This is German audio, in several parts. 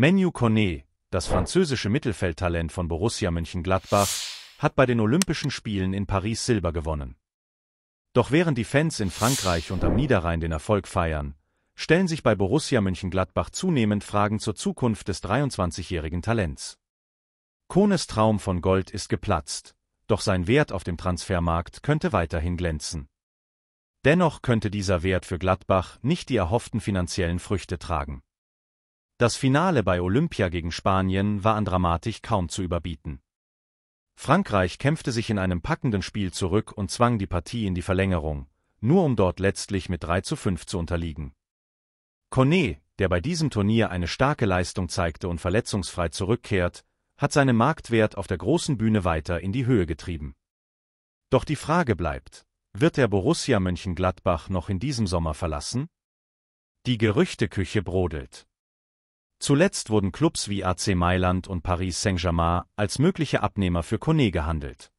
Menu Kone, das französische Mittelfeldtalent von Borussia Mönchengladbach, hat bei den Olympischen Spielen in Paris Silber gewonnen. Doch während die Fans in Frankreich und am Niederrhein den Erfolg feiern, stellen sich bei Borussia Mönchengladbach zunehmend Fragen zur Zukunft des 23-jährigen Talents. Kohnes Traum von Gold ist geplatzt, doch sein Wert auf dem Transfermarkt könnte weiterhin glänzen. Dennoch könnte dieser Wert für Gladbach nicht die erhofften finanziellen Früchte tragen. Das Finale bei Olympia gegen Spanien war an Dramatik kaum zu überbieten. Frankreich kämpfte sich in einem packenden Spiel zurück und zwang die Partie in die Verlängerung, nur um dort letztlich mit 3 zu 5 zu unterliegen. Cornet, der bei diesem Turnier eine starke Leistung zeigte und verletzungsfrei zurückkehrt, hat seinen Marktwert auf der großen Bühne weiter in die Höhe getrieben. Doch die Frage bleibt, wird der Borussia Mönchengladbach noch in diesem Sommer verlassen? Die Gerüchteküche brodelt. Zuletzt wurden Clubs wie AC Mailand und Paris Saint-Germain als mögliche Abnehmer für Kone gehandelt.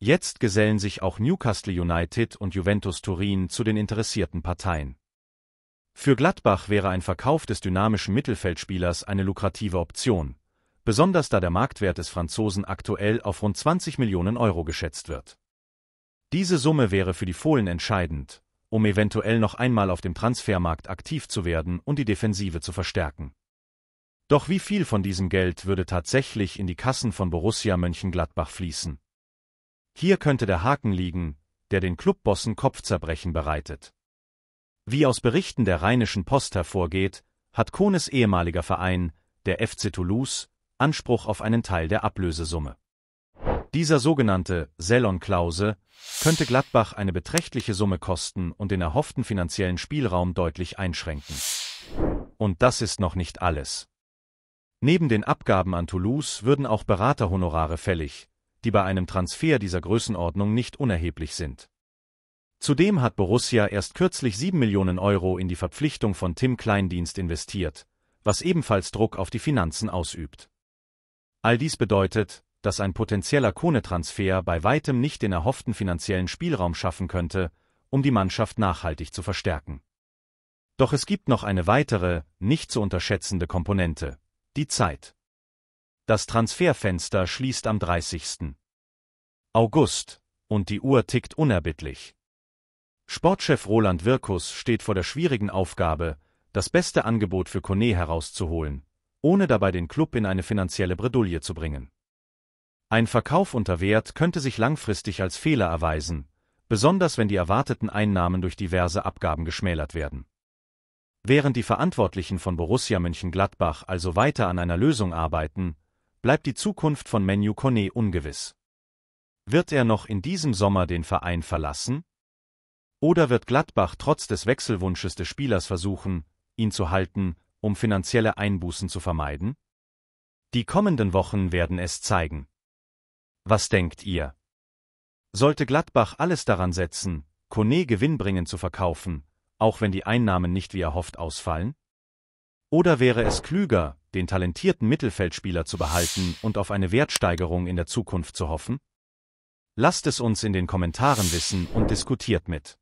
Jetzt gesellen sich auch Newcastle United und Juventus Turin zu den interessierten Parteien. Für Gladbach wäre ein Verkauf des dynamischen Mittelfeldspielers eine lukrative Option, besonders da der Marktwert des Franzosen aktuell auf rund 20 Millionen Euro geschätzt wird. Diese Summe wäre für die Fohlen entscheidend, um eventuell noch einmal auf dem Transfermarkt aktiv zu werden und die Defensive zu verstärken. Doch wie viel von diesem Geld würde tatsächlich in die Kassen von Borussia Mönchengladbach fließen? Hier könnte der Haken liegen, der den Clubbossen Kopfzerbrechen bereitet. Wie aus Berichten der Rheinischen Post hervorgeht, hat Kones ehemaliger Verein, der FC Toulouse, Anspruch auf einen Teil der Ablösesumme. Dieser sogenannte Sellon-Klause könnte Gladbach eine beträchtliche Summe kosten und den erhofften finanziellen Spielraum deutlich einschränken. Und das ist noch nicht alles. Neben den Abgaben an Toulouse würden auch Beraterhonorare fällig, die bei einem Transfer dieser Größenordnung nicht unerheblich sind. Zudem hat Borussia erst kürzlich 7 Millionen Euro in die Verpflichtung von Tim Kleindienst investiert, was ebenfalls Druck auf die Finanzen ausübt. All dies bedeutet, dass ein potenzieller Kone-Transfer bei weitem nicht den erhofften finanziellen Spielraum schaffen könnte, um die Mannschaft nachhaltig zu verstärken. Doch es gibt noch eine weitere, nicht zu unterschätzende Komponente. Die Zeit. Das Transferfenster schließt am 30. August und die Uhr tickt unerbittlich. Sportchef Roland Wirkus steht vor der schwierigen Aufgabe, das beste Angebot für Kone herauszuholen, ohne dabei den Club in eine finanzielle Bredouille zu bringen. Ein Verkauf unter Wert könnte sich langfristig als Fehler erweisen, besonders wenn die erwarteten Einnahmen durch diverse Abgaben geschmälert werden. Während die Verantwortlichen von Borussia Mönchengladbach also weiter an einer Lösung arbeiten, bleibt die Zukunft von Menu Kone ungewiss. Wird er noch in diesem Sommer den Verein verlassen? Oder wird Gladbach trotz des Wechselwunsches des Spielers versuchen, ihn zu halten, um finanzielle Einbußen zu vermeiden? Die kommenden Wochen werden es zeigen. Was denkt ihr? Sollte Gladbach alles daran setzen, Kone gewinnbringend zu verkaufen, auch wenn die Einnahmen nicht wie erhofft ausfallen? Oder wäre es klüger, den talentierten Mittelfeldspieler zu behalten und auf eine Wertsteigerung in der Zukunft zu hoffen? Lasst es uns in den Kommentaren wissen und diskutiert mit.